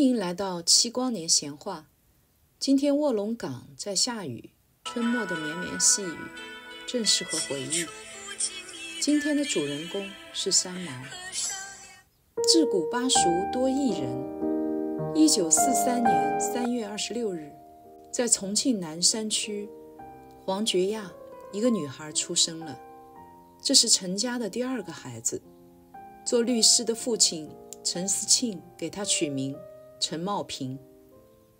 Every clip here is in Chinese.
欢迎来到七光年闲话。今天卧龙岗在下雨，春末的绵绵细雨正适合回忆。今天的主人公是三毛。自古巴蜀多异人。一九四三年三月二十六日，在重庆南山区黄觉亚一个女孩出生了。这是陈家的第二个孩子。做律师的父亲陈思庆给他取名。陈茂平，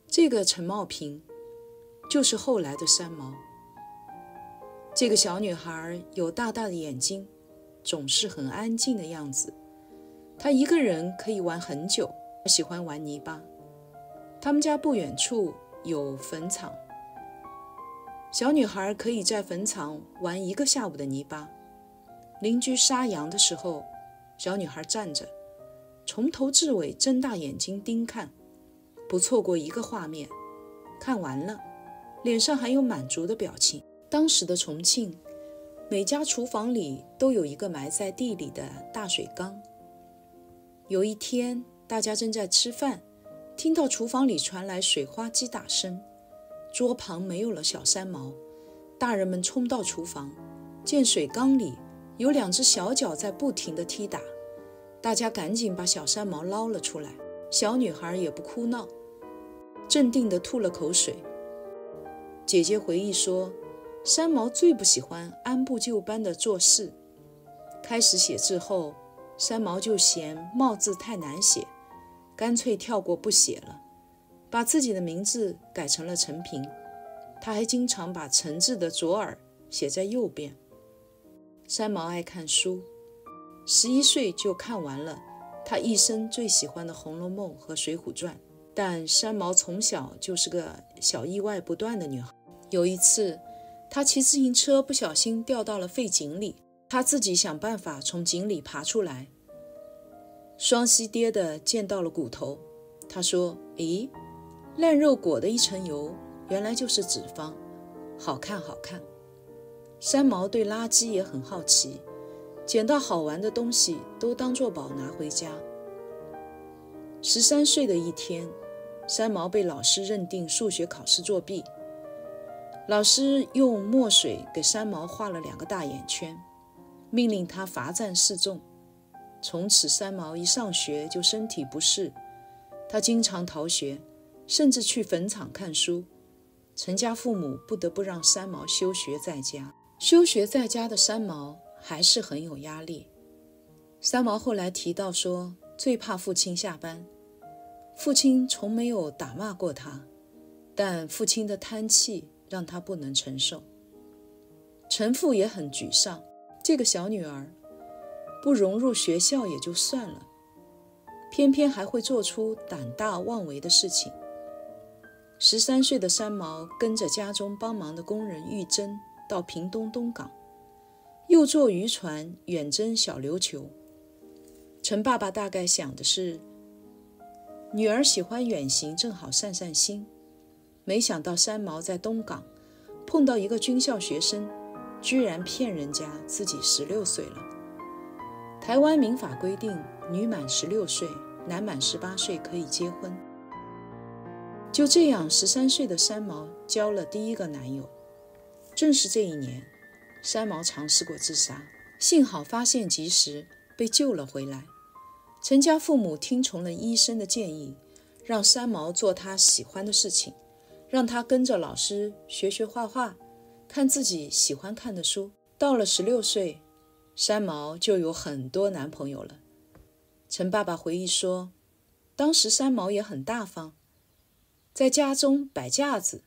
这个陈茂平就是后来的三毛。这个小女孩有大大的眼睛，总是很安静的样子。她一个人可以玩很久，喜欢玩泥巴。他们家不远处有坟场，小女孩可以在坟场玩一个下午的泥巴。邻居杀羊的时候，小女孩站着。从头至尾，睁大眼睛盯看，不错过一个画面。看完了，脸上还有满足的表情。当时的重庆，每家厨房里都有一个埋在地里的大水缸。有一天，大家正在吃饭，听到厨房里传来水花击打声，桌旁没有了小三毛，大人们冲到厨房，见水缸里有两只小脚在不停地踢打。大家赶紧把小三毛捞了出来，小女孩也不哭闹，镇定地吐了口水。姐姐回忆说，三毛最不喜欢按部就班地做事。开始写字后，三毛就嫌“帽字太难写，干脆跳过不写了，把自己的名字改成了陈平。他还经常把“陈”字的左耳写在右边。三毛爱看书。十一岁就看完了他一生最喜欢的《红楼梦》和《水浒传》，但三毛从小就是个小意外不断的女孩。有一次，她骑自行车不小心掉到了废井里，她自己想办法从井里爬出来，双膝跌的见到了骨头。她说：“咦，烂肉裹的一层油，原来就是脂肪，好看好看。”三毛对垃圾也很好奇。捡到好玩的东西都当作宝拿回家。十三岁的一天，三毛被老师认定数学考试作弊，老师用墨水给三毛画了两个大眼圈，命令他罚站示众。从此，三毛一上学就身体不适，他经常逃学，甚至去坟场看书。陈家父母不得不让三毛休学在家。休学在家的三毛。还是很有压力。三毛后来提到说，最怕父亲下班。父亲从没有打骂过他，但父亲的叹气让他不能承受。陈父也很沮丧，这个小女儿不融入学校也就算了，偏偏还会做出胆大妄为的事情。十三岁的三毛跟着家中帮忙的工人玉珍到屏东东港。又坐渔船远征小琉球，陈爸爸大概想的是，女儿喜欢远行，正好散散心。没想到三毛在东港碰到一个军校学生，居然骗人家自己十六岁了。台湾民法规定，女满十六岁，男满十八岁可以结婚。就这样，十三岁的三毛交了第一个男友。正是这一年。三毛尝试过自杀，幸好发现及时，被救了回来。陈家父母听从了医生的建议，让三毛做他喜欢的事情，让他跟着老师学学画画，看自己喜欢看的书。到了十六岁，三毛就有很多男朋友了。陈爸爸回忆说，当时三毛也很大方，在家中摆架子，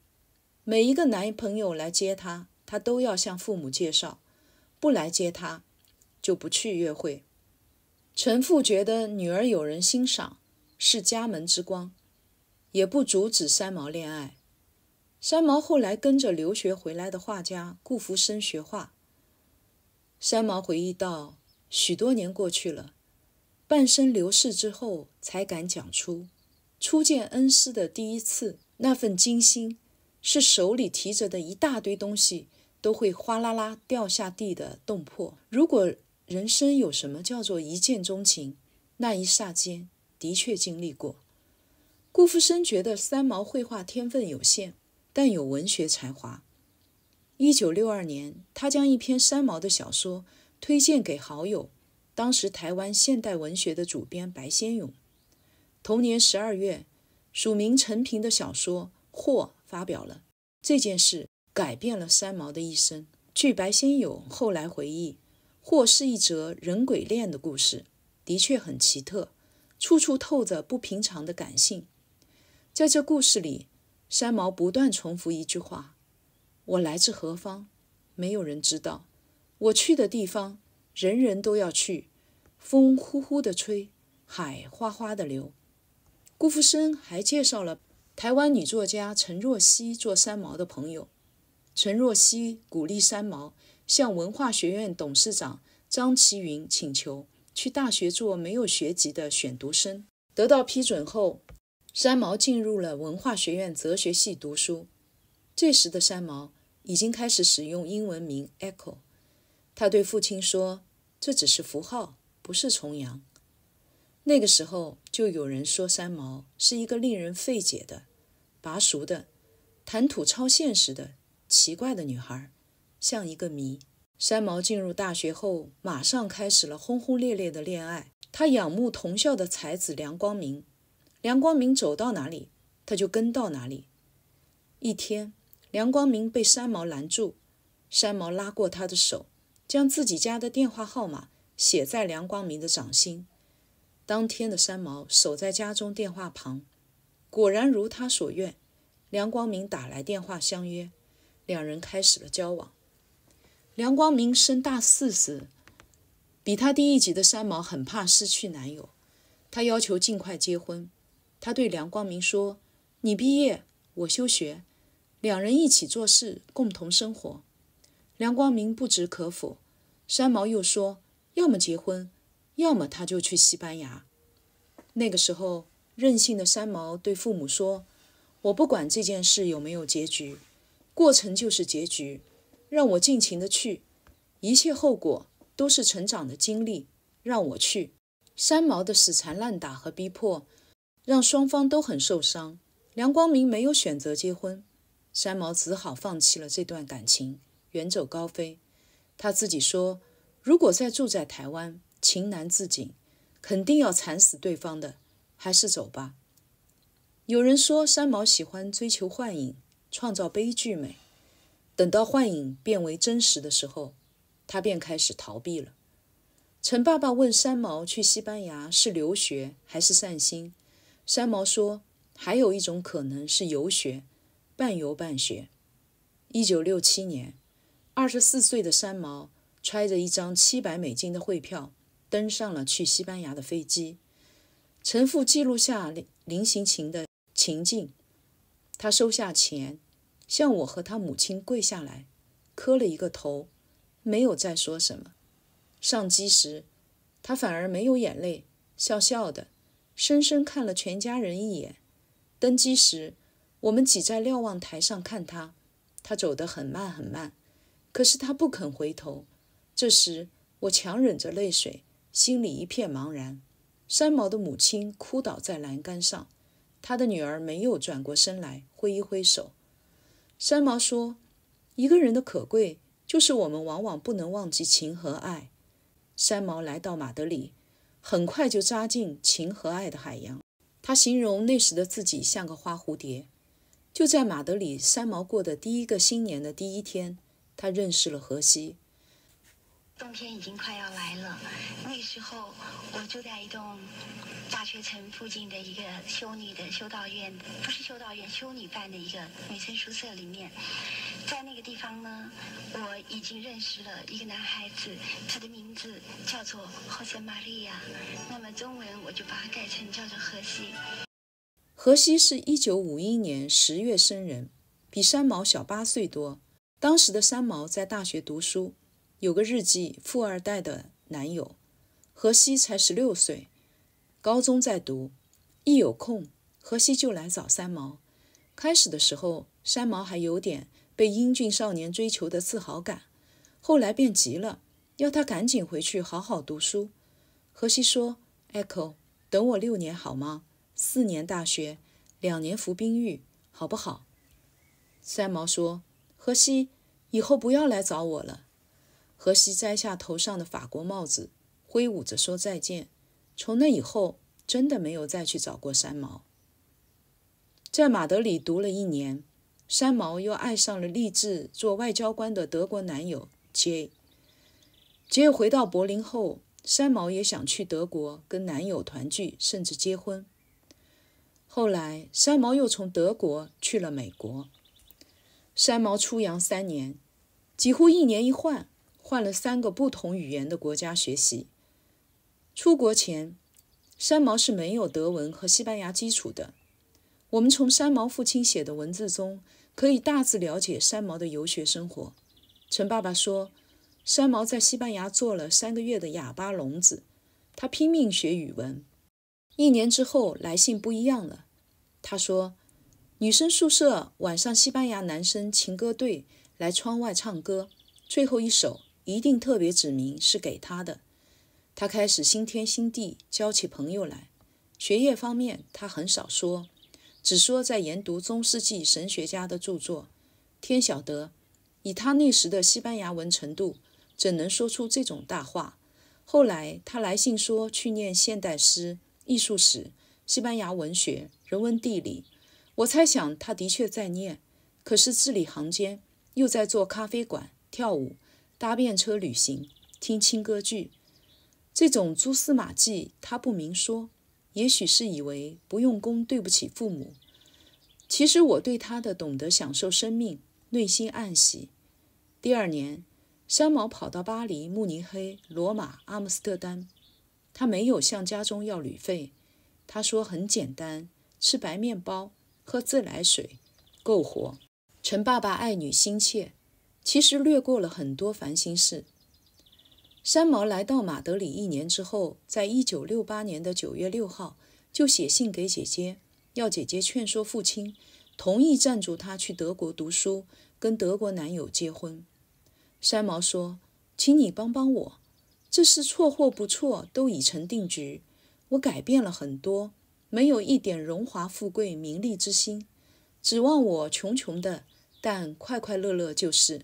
每一个男朋友来接他。他都要向父母介绍，不来接他，就不去约会。陈父觉得女儿有人欣赏，是家门之光，也不阻止三毛恋爱。三毛后来跟着留学回来的画家顾福生学画。三毛回忆道：许多年过去了，半生流逝之后，才敢讲出初见恩师的第一次那份惊心，是手里提着的一大堆东西。都会哗啦啦掉下地的动魄。如果人生有什么叫做一见钟情，那一霎间的确经历过。顾福生觉得三毛绘画天分有限，但有文学才华。一九六二年，他将一篇三毛的小说推荐给好友，当时台湾现代文学的主编白先勇。同年十二月，署名陈平的小说《惑》发表了。这件事。改变了三毛的一生。据白先勇后来回忆，《或是一则人鬼恋》的故事的确很奇特，处处透着不平常的感性。在这故事里，三毛不断重复一句话：“我来自何方？没有人知道。我去的地方，人人都要去。”风呼呼的吹，海哗哗的流。顾福生还介绍了台湾女作家陈若曦做三毛的朋友。陈若曦鼓励三毛向文化学院董事长张其云请求去大学做没有学籍的选读生。得到批准后，三毛进入了文化学院哲学系读书。这时的三毛已经开始使用英文名 Echo。他对父亲说：“这只是符号，不是重阳。”那个时候，就有人说三毛是一个令人费解的、拔俗的、谈吐超现实的。奇怪的女孩，像一个谜。山毛进入大学后，马上开始了轰轰烈烈的恋爱。他仰慕同校的才子梁光明，梁光明走到哪里，他就跟到哪里。一天，梁光明被山毛拦住，山毛拉过他的手，将自己家的电话号码写在梁光明的掌心。当天的山毛守在家中电话旁，果然如他所愿，梁光明打来电话相约。两人开始了交往。梁光明升大四时，比他低一级的三毛很怕失去男友，他要求尽快结婚。他对梁光明说：“你毕业，我休学，两人一起做事，共同生活。”梁光明不置可否。三毛又说：“要么结婚，要么他就去西班牙。”那个时候，任性的三毛对父母说：“我不管这件事有没有结局。”过程就是结局，让我尽情的去，一切后果都是成长的经历。让我去，三毛的死缠烂打和逼迫，让双方都很受伤。梁光明没有选择结婚，三毛只好放弃了这段感情，远走高飞。他自己说，如果再住在台湾，情难自禁，肯定要惨死对方的，还是走吧。有人说，三毛喜欢追求幻影。创造悲剧美。等到幻影变为真实的时候，他便开始逃避了。陈爸爸问三毛：“去西班牙是留学还是散心？”三毛说：“还有一种可能是游学，半游半学。”一九六七年，二十四岁的三毛揣着一张七百美金的汇票，登上了去西班牙的飞机。陈父记录下临临行前的情境，他收下钱。向我和他母亲跪下来，磕了一个头，没有再说什么。上机时，他反而没有眼泪，笑笑的，深深看了全家人一眼。登机时，我们挤在瞭望台上看他，他走得很慢很慢，可是他不肯回头。这时，我强忍着泪水，心里一片茫然。三毛的母亲哭倒在栏杆上，她的女儿没有转过身来，挥一挥手。三毛说：“一个人的可贵，就是我们往往不能忘记情和爱。”三毛来到马德里，很快就扎进情和爱的海洋。他形容那时的自己像个花蝴蝶。就在马德里，三毛过的第一个新年的第一天，他认识了荷西。冬天已经快要来了。那时候，我住在一栋大学城附近的一个修女的修道院，不是修道院，修女办的一个女生宿舍里面。在那个地方呢，我已经认识了一个男孩子，他的名字叫做何塞·玛利亚。那么中文我就把它改成叫做荷西。荷西是一九五一年十月生人，比三毛小八岁多。当时的三毛在大学读书。有个日记富二代的男友，何西才十六岁，高中在读。一有空，何西就来找三毛。开始的时候，三毛还有点被英俊少年追求的自豪感，后来便急了，要他赶紧回去好好读书。何西说：“Echo，等我六年好吗？四年大学，两年服兵役，好不好？”三毛说：“何西，以后不要来找我了。”荷西摘下头上的法国帽子，挥舞着说再见。从那以后，真的没有再去找过三毛。在马德里读了一年，三毛又爱上了立志做外交官的德国男友杰。杰回到柏林后，三毛也想去德国跟男友团聚，甚至结婚。后来，三毛又从德国去了美国。三毛出洋三年，几乎一年一换。换了三个不同语言的国家学习。出国前，山毛是没有德文和西班牙基础的。我们从山毛父亲写的文字中可以大致了解山毛的游学生活。陈爸爸说，山毛在西班牙做了三个月的哑巴聋子，他拼命学语文。一年之后来信不一样了，他说女生宿舍晚上西班牙男生情歌队来窗外唱歌，最后一首。一定特别指明是给他的。他开始新天新地交起朋友来。学业方面，他很少说，只说在研读中世纪神学家的著作。天晓得，以他那时的西班牙文程度，怎能说出这种大话？后来他来信说去念现代诗、艺术史、西班牙文学、人文地理。我猜想他的确在念，可是字里行间又在做咖啡馆、跳舞。搭便车旅行，听轻歌剧，这种蛛丝马迹他不明说，也许是以为不用功对不起父母。其实我对他的懂得享受生命，内心暗喜。第二年，山毛跑到巴黎、慕尼黑、罗马、阿姆斯特丹，他没有向家中要旅费，他说很简单，吃白面包，喝自来水，够活。陈爸爸爱女心切。其实略过了很多烦心事。三毛来到马德里一年之后，在一九六八年的九月六号，就写信给姐姐，要姐姐劝说父亲，同意赞助她去德国读书，跟德国男友结婚。三毛说：“请你帮帮我，这是错或不错都已成定局。我改变了很多，没有一点荣华富贵、名利之心，指望我穷穷的，但快快乐乐就是。”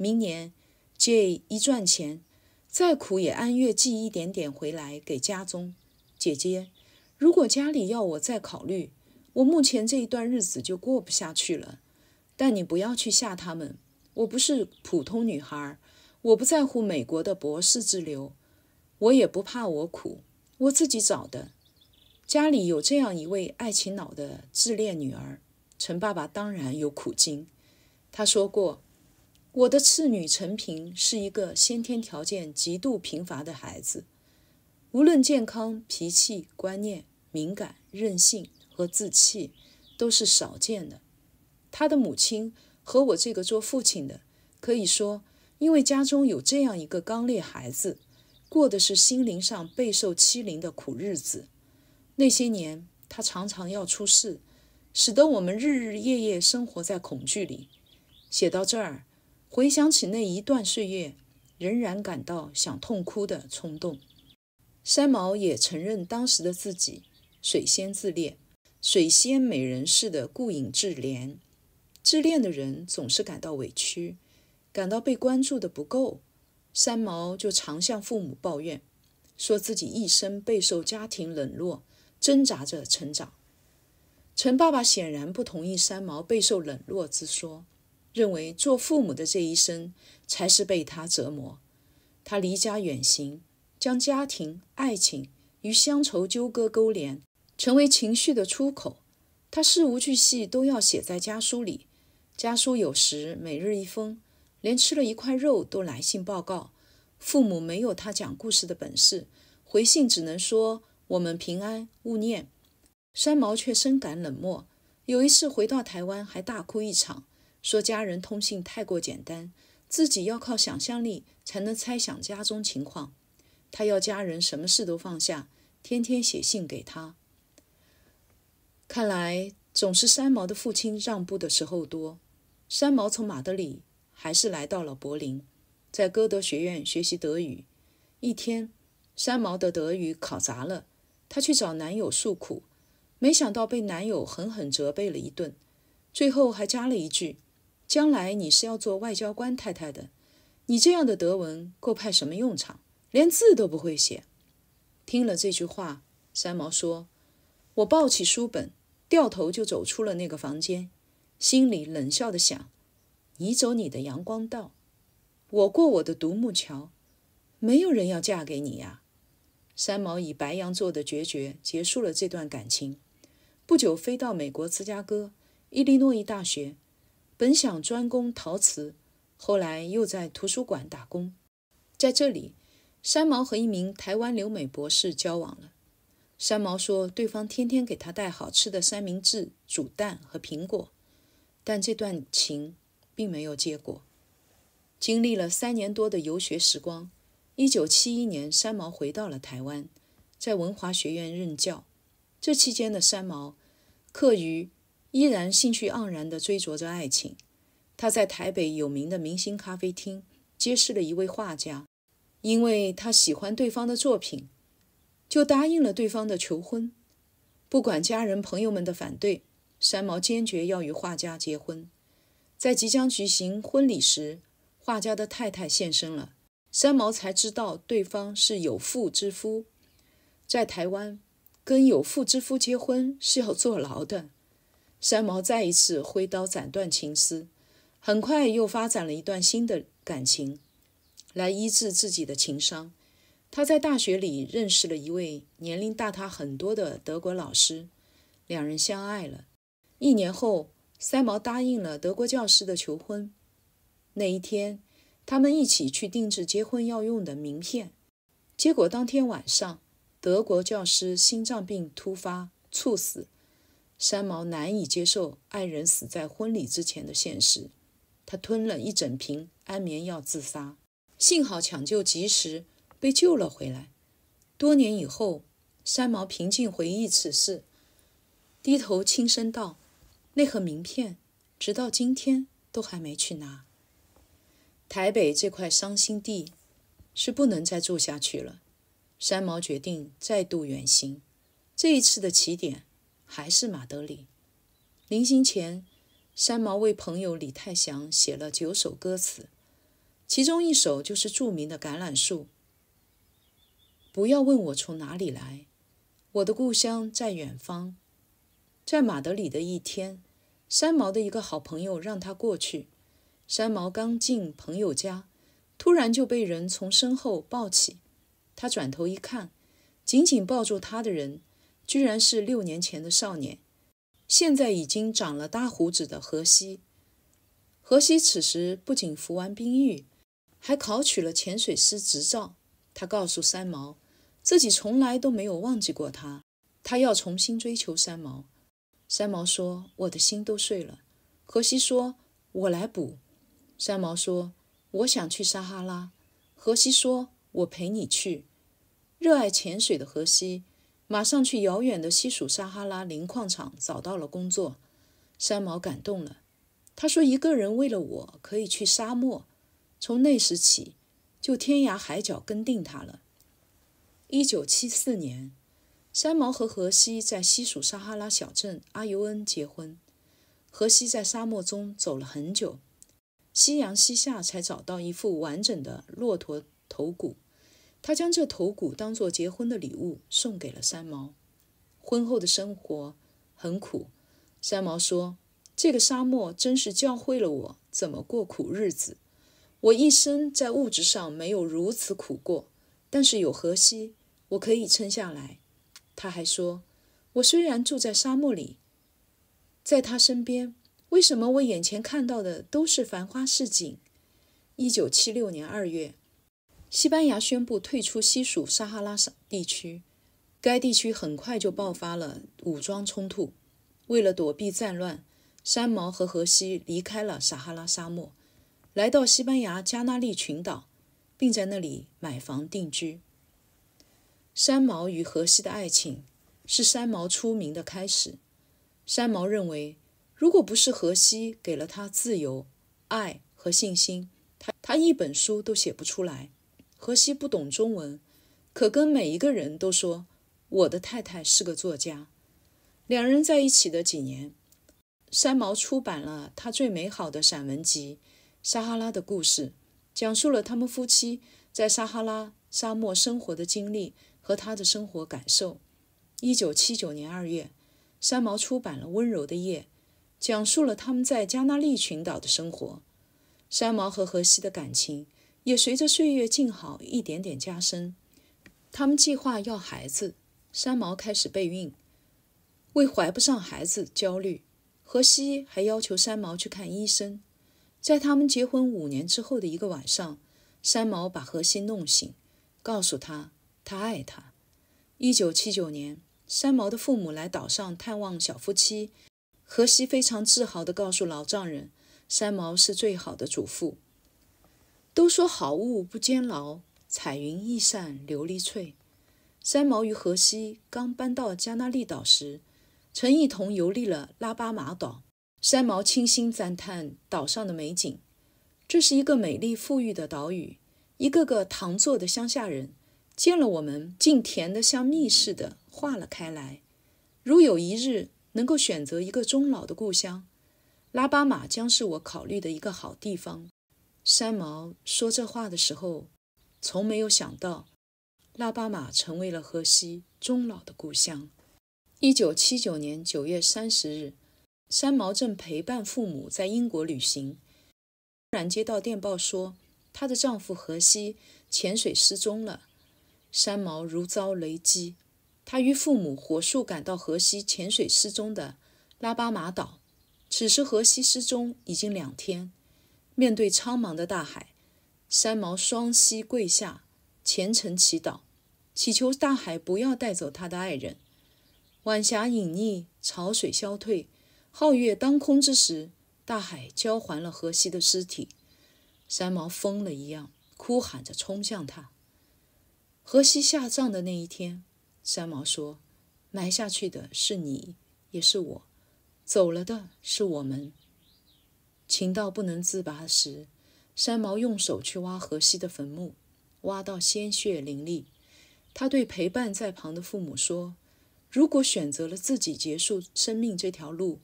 明年，J 一赚钱，再苦也按月寄一点点回来给家中。姐姐，如果家里要我再考虑，我目前这一段日子就过不下去了。但你不要去吓他们，我不是普通女孩，我不在乎美国的博士之流，我也不怕我苦，我自己找的。家里有这样一位爱情脑的自恋女儿，陈爸爸当然有苦经。他说过。我的次女陈平是一个先天条件极度贫乏的孩子，无论健康、脾气、观念、敏感、任性和自弃，都是少见的。他的母亲和我这个做父亲的，可以说，因为家中有这样一个刚烈孩子，过的是心灵上备受欺凌的苦日子。那些年，他常常要出事，使得我们日日夜夜生活在恐惧里。写到这儿。回想起那一段岁月，仍然感到想痛哭的冲动。三毛也承认，当时的自己水仙自恋，水仙美人似的顾影自怜。自恋的人总是感到委屈，感到被关注的不够。三毛就常向父母抱怨，说自己一生备受家庭冷落，挣扎着成长。陈爸爸显然不同意三毛备受冷落之说。认为做父母的这一生才是被他折磨。他离家远行，将家庭、爱情与乡愁纠葛勾连，成为情绪的出口。他事无巨细都要写在家书里，家书有时每日一封，连吃了一块肉都来信报告。父母没有他讲故事的本事，回信只能说“我们平安，勿念”。三毛却深感冷漠。有一次回到台湾，还大哭一场。说家人通信太过简单，自己要靠想象力才能猜想家中情况。他要家人什么事都放下，天天写信给他。看来总是三毛的父亲让步的时候多。三毛从马德里还是来到了柏林，在歌德学院学习德语。一天，三毛的德语考砸了，他去找男友诉苦，没想到被男友狠狠责备了一顿，最后还加了一句。将来你是要做外交官太太的，你这样的德文够派什么用场？连字都不会写。听了这句话，三毛说：“我抱起书本，掉头就走出了那个房间，心里冷笑的想：你走你的阳光道，我过我的独木桥。没有人要嫁给你呀。”三毛以白羊座的决绝结束了这段感情，不久飞到美国芝加哥伊利诺伊大学。本想专攻陶瓷，后来又在图书馆打工。在这里，三毛和一名台湾留美博士交往了。三毛说，对方天天给他带好吃的三明治、煮蛋和苹果，但这段情并没有结果。经历了三年多的游学时光，一九七一年，三毛回到了台湾，在文华学院任教。这期间的三毛，课余。依然兴趣盎然地追逐着爱情。他在台北有名的明星咖啡厅结识了一位画家，因为他喜欢对方的作品，就答应了对方的求婚。不管家人朋友们的反对，三毛坚决要与画家结婚。在即将举行婚礼时，画家的太太现身了，三毛才知道对方是有妇之夫。在台湾，跟有妇之夫结婚是要坐牢的。三毛再一次挥刀斩断情丝，很快又发展了一段新的感情，来医治自己的情伤。他在大学里认识了一位年龄大他很多的德国老师，两人相爱了。一年后，三毛答应了德国教师的求婚。那一天，他们一起去定制结婚要用的名片。结果当天晚上，德国教师心脏病突发猝死。山毛难以接受爱人死在婚礼之前的现实，他吞了一整瓶安眠药自杀，幸好抢救及时，被救了回来。多年以后，山毛平静回忆此事，低头轻声道：“那盒名片，直到今天都还没去拿。台北这块伤心地，是不能再住下去了。”山毛决定再度远行，这一次的起点。还是马德里。临行前，三毛为朋友李太祥写了九首歌词，其中一首就是著名的《橄榄树》。不要问我从哪里来，我的故乡在远方。在马德里的一天，三毛的一个好朋友让他过去。三毛刚进朋友家，突然就被人从身后抱起。他转头一看，紧紧抱住他的人。居然是六年前的少年，现在已经长了大胡子的河西。河西此时不仅服完兵役，还考取了潜水师执照。他告诉三毛，自己从来都没有忘记过他。他要重新追求三毛。三毛说：“我的心都碎了。”河西说：“我来补。”三毛说：“我想去撒哈拉。”河西说：“我陪你去。”热爱潜水的河西。马上去遥远的西属撒哈拉磷矿场找到了工作，山毛感动了。他说：“一个人为了我可以去沙漠。”从那时起，就天涯海角跟定他了。一九七四年，山毛和荷西在西属撒哈拉小镇阿尤恩结婚。荷西在沙漠中走了很久，夕阳西下才找到一副完整的骆驼头骨。他将这头骨当作结婚的礼物送给了三毛。婚后的生活很苦，三毛说：“这个沙漠真是教会了我怎么过苦日子。我一生在物质上没有如此苦过，但是有荷西，我可以撑下来。”他还说：“我虽然住在沙漠里，在他身边，为什么我眼前看到的都是繁花似锦？”一九七六年二月。西班牙宣布退出西属撒哈拉地区，该地区很快就爆发了武装冲突。为了躲避战乱，三毛和荷西离开了撒哈拉沙漠，来到西班牙加纳利群岛，并在那里买房定居。三毛与荷西的爱情是三毛出名的开始。三毛认为，如果不是荷西给了他自由、爱和信心，他他一本书都写不出来。荷西不懂中文，可跟每一个人都说：“我的太太是个作家。”两人在一起的几年，三毛出版了他最美好的散文集《撒哈拉的故事》，讲述了他们夫妻在撒哈拉沙漠生活的经历和他的生活感受。一九七九年二月，三毛出版了《温柔的夜》，讲述了他们在加纳利群岛的生活。三毛和荷西的感情。也随着岁月静好一点点加深。他们计划要孩子，三毛开始备孕，为怀不上孩子焦虑。荷西还要求三毛去看医生。在他们结婚五年之后的一个晚上，三毛把荷西弄醒，告诉他他爱他。一九七九年，三毛的父母来岛上探望小夫妻，荷西非常自豪地告诉老丈人，三毛是最好的主妇。都说好物不坚牢，彩云易散琉璃脆。三毛于河西刚搬到加那利岛时，曾一同游历了拉巴马岛。三毛倾心赞叹岛上的美景：“这是一个美丽富裕的岛屿，一个个糖做的乡下人，见了我们竟甜的像蜜似的化了开来。如有一日能够选择一个终老的故乡，拉巴马将是我考虑的一个好地方。”三毛说这话的时候，从没有想到，拉巴马成为了荷西终老的故乡。一九七九年九月三十日，三毛正陪伴父母在英国旅行，突然接到电报说，她的丈夫荷西潜水失踪了。三毛如遭雷击，她与父母火速赶到荷西潜水失踪的拉巴马岛。此时，荷西失踪已经两天。面对苍茫的大海，三毛双膝跪下，虔诚祈祷，祈求大海不要带走他的爱人。晚霞隐匿，潮水消退，皓月当空之时，大海交还了荷西的尸体。三毛疯了一样哭喊着冲向他。荷西下葬的那一天，三毛说：“埋下去的是你，也是我；走了的是我们。”情到不能自拔时，山毛用手去挖河西的坟墓，挖到鲜血淋漓。他对陪伴在旁的父母说：“如果选择了自己结束生命这条路，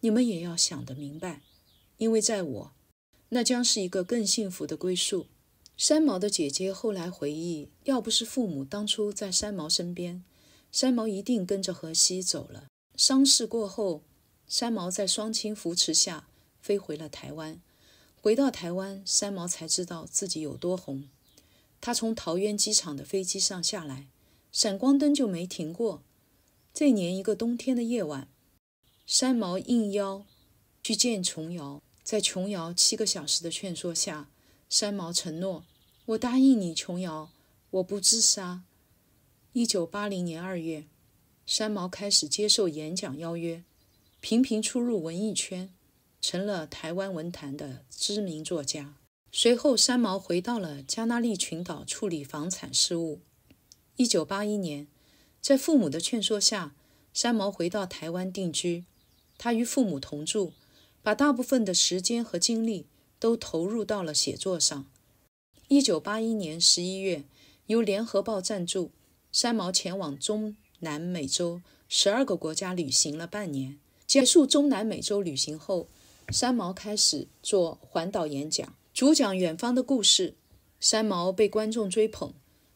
你们也要想得明白，因为在我，那将是一个更幸福的归宿。”山毛的姐姐后来回忆，要不是父母当初在山毛身边，山毛一定跟着荷西走了。伤势过后，山毛在双亲扶持下。飞回了台湾，回到台湾，三毛才知道自己有多红。他从桃园机场的飞机上下来，闪光灯就没停过。这年一个冬天的夜晚，三毛应邀去见琼瑶。在琼瑶七个小时的劝说下，三毛承诺：“我答应你，琼瑶，我不自杀。”一九八零年二月，三毛开始接受演讲邀约，频频出入文艺圈。成了台湾文坛的知名作家。随后，三毛回到了加纳利群岛处理房产事务。一九八一年，在父母的劝说下，三毛回到台湾定居。他与父母同住，把大部分的时间和精力都投入到了写作上。一九八一年十一月，由联合报赞助，三毛前往中南美洲十二个国家旅行了半年。结束中南美洲旅行后，三毛开始做环岛演讲，主讲远方的故事。三毛被观众追捧，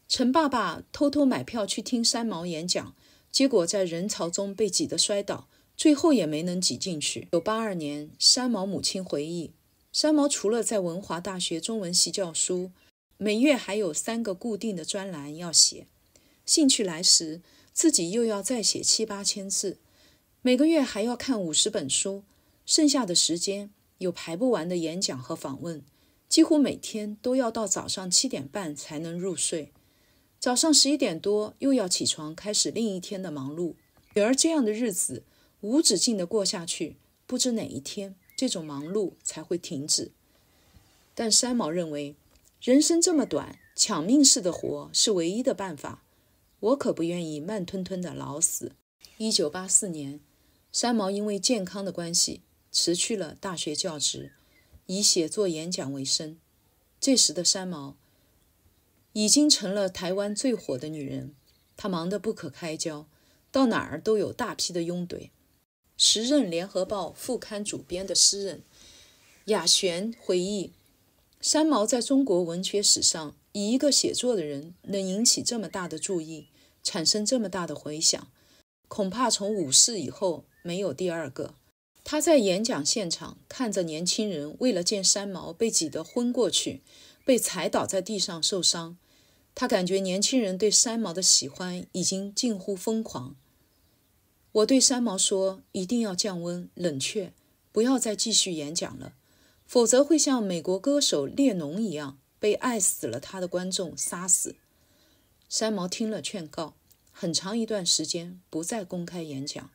陈爸爸偷偷买票去听三毛演讲，结果在人潮中被挤得摔倒，最后也没能挤进去。九八二年，三毛母亲回忆，三毛除了在文华大学中文系教书，每月还有三个固定的专栏要写，兴趣来时自己又要再写七八千字，每个月还要看五十本书。剩下的时间有排不完的演讲和访问，几乎每天都要到早上七点半才能入睡，早上十一点多又要起床开始另一天的忙碌。女儿这样的日子无止境地过下去，不知哪一天这种忙碌才会停止。但三毛认为，人生这么短，抢命似的活是唯一的办法。我可不愿意慢吞吞的老死。一九八四年，三毛因为健康的关系。辞去了大学教职，以写作演讲为生。这时的三毛已经成了台湾最火的女人，她忙得不可开交，到哪儿都有大批的拥趸。时任《联合报》副刊主编的诗人雅璇回忆，三毛在中国文学史上，以一个写作的人能引起这么大的注意，产生这么大的回响，恐怕从五四以后没有第二个。他在演讲现场看着年轻人为了见山毛被挤得昏过去，被踩倒在地上受伤，他感觉年轻人对山毛的喜欢已经近乎疯狂。我对山毛说：“一定要降温冷却，不要再继续演讲了，否则会像美国歌手列侬一样被爱死了他的观众杀死。”三毛听了劝告，很长一段时间不再公开演讲。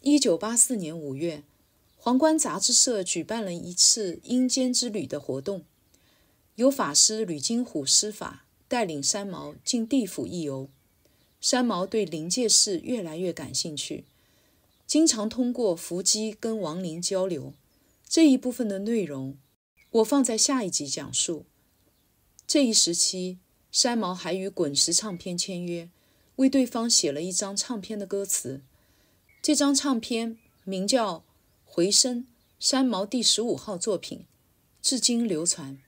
一九八四年五月，皇冠杂志社举办了一次阴间之旅的活动，由法师吕金虎施法带领三毛进地府一游。三毛对灵界事越来越感兴趣，经常通过伏击跟亡灵交流。这一部分的内容我放在下一集讲述。这一时期，三毛还与滚石唱片签约，为对方写了一张唱片的歌词。这张唱片名叫《回声》，山毛第十五号作品，至今流传。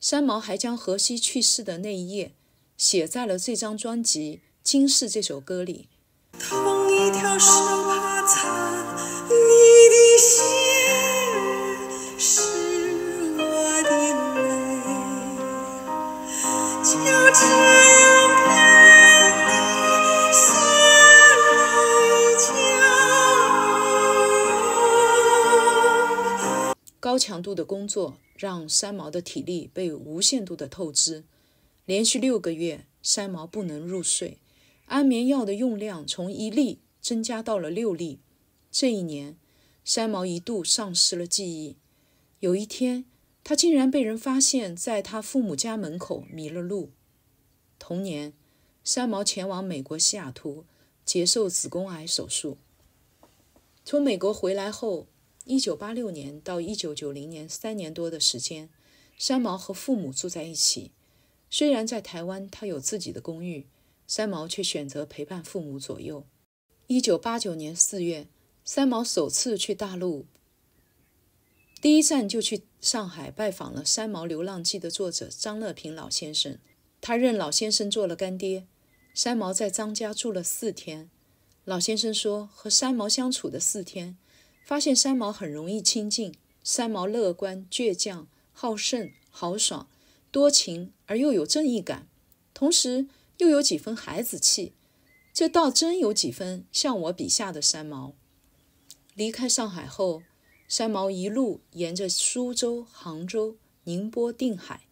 山毛还将荷西去世的那一页写在了这张专辑《今世》这首歌里。一条擦你的的心。是我强度的工作让三毛的体力被无限度的透支，连续六个月，三毛不能入睡，安眠药的用量从一粒增加到了六粒。这一年，三毛一度丧失了记忆。有一天，他竟然被人发现在他父母家门口迷了路。同年，三毛前往美国西雅图接受子宫癌手术。从美国回来后。一九八六年到一九九零年三年多的时间，三毛和父母住在一起。虽然在台湾他有自己的公寓，三毛却选择陪伴父母左右。一九八九年四月，三毛首次去大陆，第一站就去上海拜访了《三毛流浪记》的作者张乐平老先生，他认老先生做了干爹。三毛在张家住了四天，老先生说和三毛相处的四天。发现三毛很容易亲近，三毛乐观、倔强、好胜、豪爽、多情，而又有正义感，同时又有几分孩子气，这倒真有几分像我笔下的三毛。离开上海后，三毛一路沿着苏州、杭州、宁波、定海，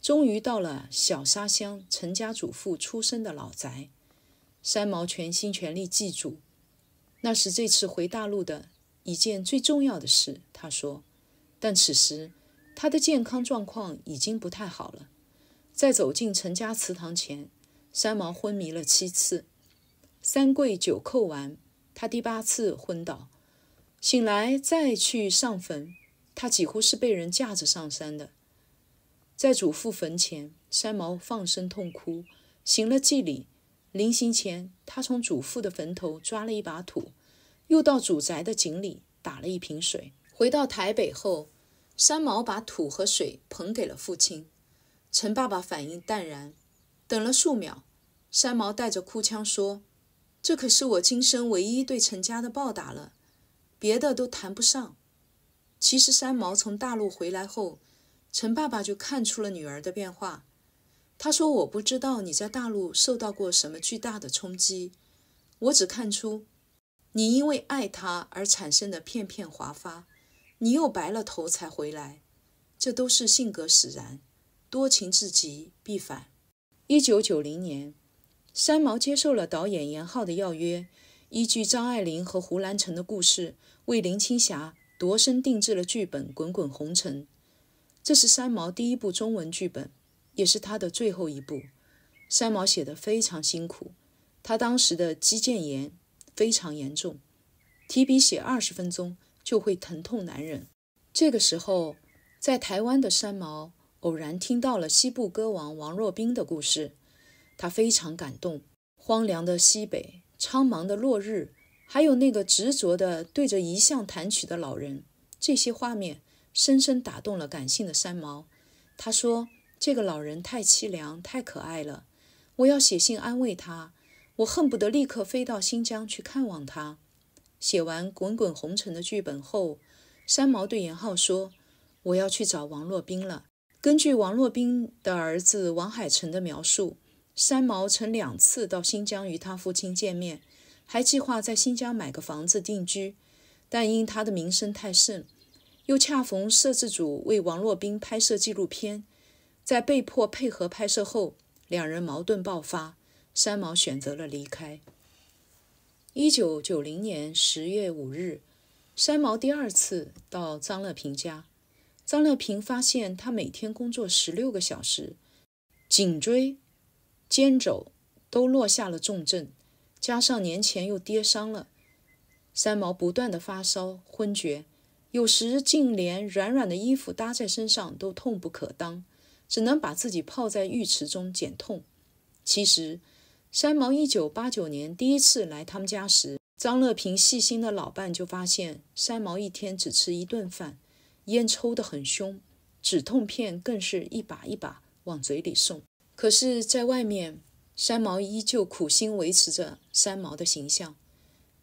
终于到了小沙乡陈家祖父出生的老宅。三毛全心全力祭祖，那是这次回大陆的。一件最重要的事，他说。但此时，他的健康状况已经不太好了。在走进陈家祠堂前，三毛昏迷了七次。三跪九叩完，他第八次昏倒。醒来再去上坟，他几乎是被人架着上山的。在祖父坟前，三毛放声痛哭，行了祭礼。临行前，他从祖父的坟头抓了一把土。又到祖宅的井里打了一瓶水，回到台北后，三毛把土和水捧给了父亲。陈爸爸反应淡然，等了数秒，三毛带着哭腔说：“这可是我今生唯一对陈家的报答了，别的都谈不上。”其实三毛从大陆回来后，陈爸爸就看出了女儿的变化。他说：“我不知道你在大陆受到过什么巨大的冲击，我只看出。”你因为爱他而产生的片片华发，你又白了头才回来，这都是性格使然，多情至极必反。一九九零年，三毛接受了导演严浩的邀约，依据张爱玲和胡兰成的故事，为林青霞度身定制了剧本《滚滚红尘》，这是三毛第一部中文剧本，也是他的最后一部。三毛写的非常辛苦，他当时的肌腱炎。非常严重，提笔写二十分钟就会疼痛难忍。这个时候，在台湾的山毛偶然听到了西部歌王王若冰的故事，他非常感动。荒凉的西北，苍茫的落日，还有那个执着的对着遗像弹曲的老人，这些画面深深打动了感性的山毛。他说：“这个老人太凄凉，太可爱了，我要写信安慰他。”我恨不得立刻飞到新疆去看望他。写完《滚滚红尘》的剧本后，三毛对严浩说：“我要去找王洛宾了。”根据王洛宾的儿子王海成的描述，三毛曾两次到新疆与他父亲见面，还计划在新疆买个房子定居。但因他的名声太盛，又恰逢摄制组为王洛宾拍摄纪录片，在被迫配合拍摄后，两人矛盾爆发。三毛选择了离开。一九九零年十月五日，三毛第二次到张乐平家，张乐平发现他每天工作十六个小时，颈椎、肩肘都落下了重症，加上年前又跌伤了，三毛不断的发烧、昏厥，有时竟连软软的衣服搭在身上都痛不可当，只能把自己泡在浴池中减痛。其实。三毛一九八九年第一次来他们家时，张乐平细心的老伴就发现，三毛一天只吃一顿饭，烟抽得很凶，止痛片更是一把一把往嘴里送。可是，在外面，三毛依旧苦心维持着三毛的形象。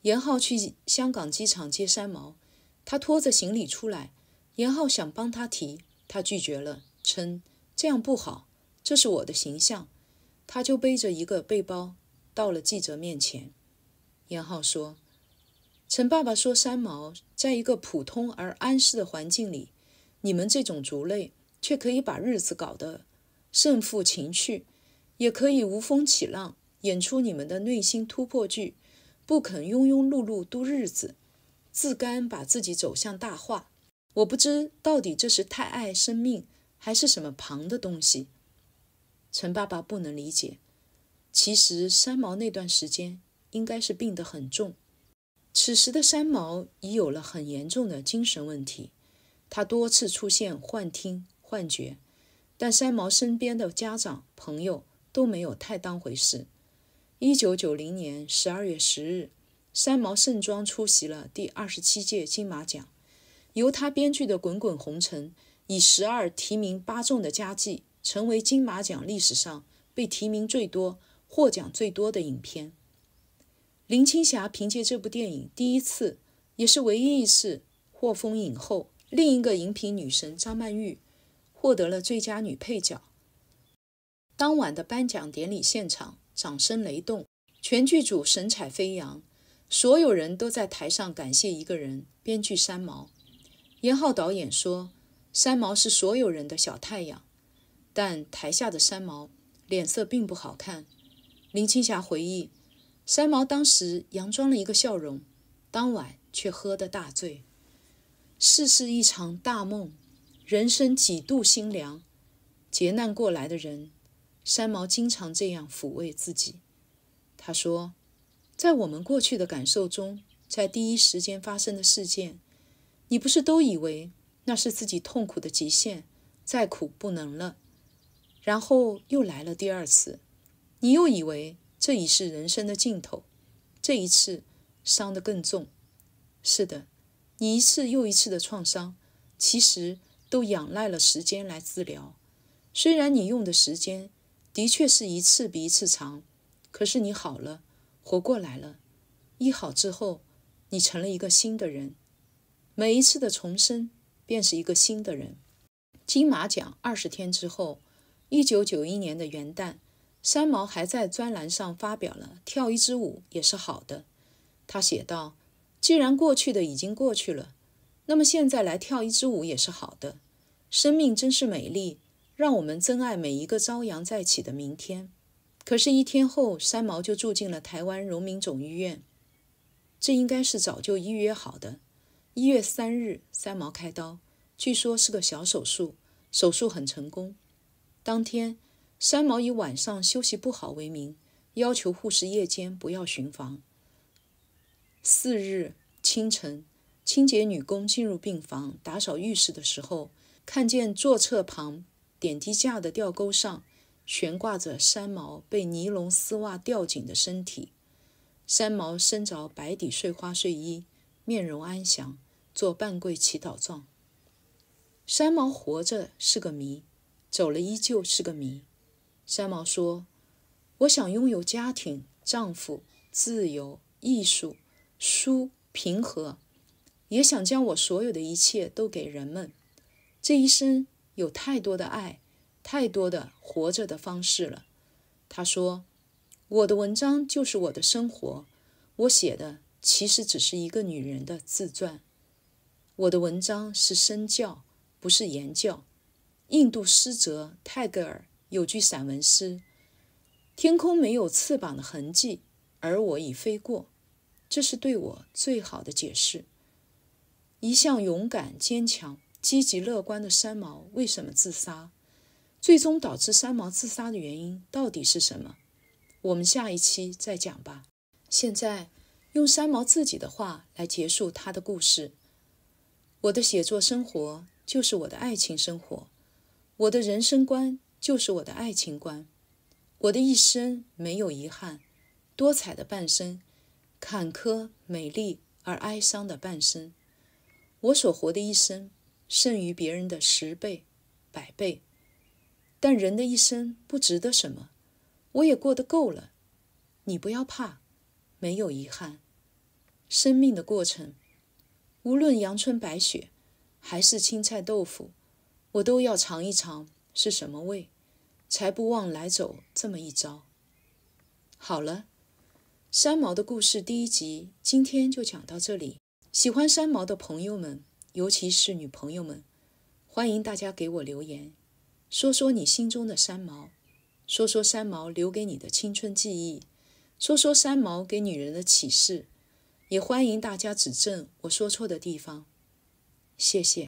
严浩去香港机场接三毛，他拖着行李出来，严浩想帮他提，他拒绝了，称这样不好，这是我的形象。他就背着一个背包，到了记者面前。严浩说：“陈爸爸说，三毛在一个普通而安适的环境里，你们这种族类却可以把日子搞得胜负情趣，也可以无风起浪，演出你们的内心突破剧，不肯庸庸碌碌度日子，自甘把自己走向大化。我不知到底这是太爱生命，还是什么旁的东西。”陈爸爸不能理解，其实三毛那段时间应该是病得很重。此时的三毛已有了很严重的精神问题，他多次出现幻听、幻觉，但三毛身边的家长、朋友都没有太当回事。一九九零年十二月十日，三毛盛装出席了第二十七届金马奖，由他编剧的《滚滚红尘》以十二提名八中的佳绩。成为金马奖历史上被提名最多、获奖最多的影片。林青霞凭借这部电影第一次，也是唯一一次获封影后。另一个荧屏女神张曼玉获得了最佳女配角。当晚的颁奖典礼现场掌声雷动，全剧组神采飞扬，所有人都在台上感谢一个人——编剧三毛。严浩导演说：“三毛是所有人的小太阳。”但台下的三毛脸色并不好看。林青霞回忆，三毛当时佯装了一个笑容，当晚却喝得大醉。世事一场大梦，人生几度心凉。劫难过来的人，三毛经常这样抚慰自己。他说：“在我们过去的感受中，在第一时间发生的事件，你不是都以为那是自己痛苦的极限，再苦不能了。”然后又来了第二次，你又以为这已是人生的尽头，这一次伤得更重。是的，你一次又一次的创伤，其实都仰赖了时间来治疗。虽然你用的时间的确是一次比一次长，可是你好了，活过来了，医好之后，你成了一个新的人。每一次的重生，便是一个新的人。金马奖二十天之后。一九九一年的元旦，三毛还在专栏上发表了《跳一支舞也是好的》。他写道：“既然过去的已经过去了，那么现在来跳一支舞也是好的。生命真是美丽，让我们珍爱每一个朝阳再起的明天。”可是，一天后，三毛就住进了台湾荣民总医院。这应该是早就预约好的。一月三日，三毛开刀，据说是个小手术，手术很成功。当天，山毛以晚上休息不好为名，要求护士夜间不要巡房。次日清晨，清洁女工进入病房打扫浴室的时候，看见坐厕旁点滴架的吊钩上悬挂着山毛被尼龙丝袜吊紧的身体。山毛身着白底碎花睡衣，面容安详，做半跪祈祷状。山毛活着是个谜。走了，依旧是个谜。三毛说：“我想拥有家庭、丈夫、自由、艺术、书、平和，也想将我所有的一切都给人们。这一生有太多的爱，太多的活着的方式了。”他说：“我的文章就是我的生活，我写的其实只是一个女人的自传。我的文章是身教，不是言教。”印度诗哲泰戈尔有句散文诗：“天空没有翅膀的痕迹，而我已飞过。”这是对我最好的解释。一向勇敢、坚强、积极乐观的三毛，为什么自杀？最终导致三毛自杀的原因到底是什么？我们下一期再讲吧。现在用三毛自己的话来结束他的故事：“我的写作生活就是我的爱情生活。”我的人生观就是我的爱情观，我的一生没有遗憾，多彩的半生，坎坷、美丽而哀伤的半生。我所活的一生胜于别人的十倍、百倍，但人的一生不值得什么，我也过得够了。你不要怕，没有遗憾。生命的过程，无论阳春白雪，还是青菜豆腐。我都要尝一尝是什么味，才不枉来走这么一遭。好了，三毛的故事第一集今天就讲到这里。喜欢三毛的朋友们，尤其是女朋友们，欢迎大家给我留言，说说你心中的三毛，说说三毛留给你的青春记忆，说说三毛给女人的启示，也欢迎大家指正我说错的地方。谢谢。